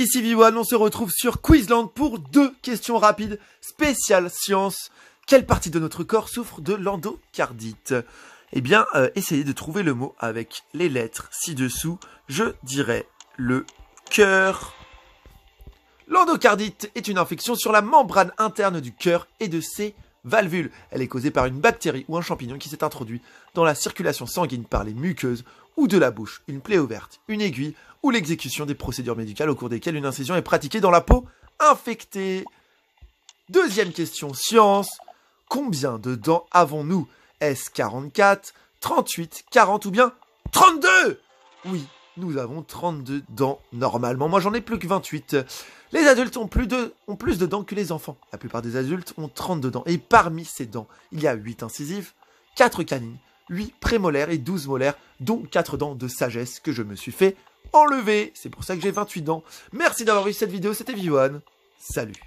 Ici V1, on se retrouve sur Quizland pour deux questions rapides spéciales science. Quelle partie de notre corps souffre de l'endocardite Eh bien, euh, essayez de trouver le mot avec les lettres ci-dessous. Je dirais le cœur. L'endocardite est une infection sur la membrane interne du cœur et de ses valvule. Elle est causée par une bactérie ou un champignon qui s'est introduit dans la circulation sanguine par les muqueuses ou de la bouche, une plaie ouverte, une aiguille ou l'exécution des procédures médicales au cours desquelles une incision est pratiquée dans la peau infectée. Deuxième question, science. Combien de dents avons-nous Est-ce 44, 38, 40 ou bien 32 Oui, nous avons 32 dents normalement. Moi, j'en ai plus que 28. Les adultes ont plus, de, ont plus de dents que les enfants. La plupart des adultes ont 32 dents. Et parmi ces dents, il y a 8 incisives, 4 canines, 8 prémolaires et 12 molaires, dont 4 dents de sagesse que je me suis fait enlever. C'est pour ça que j'ai 28 dents. Merci d'avoir vu cette vidéo, c'était Vivoine. Salut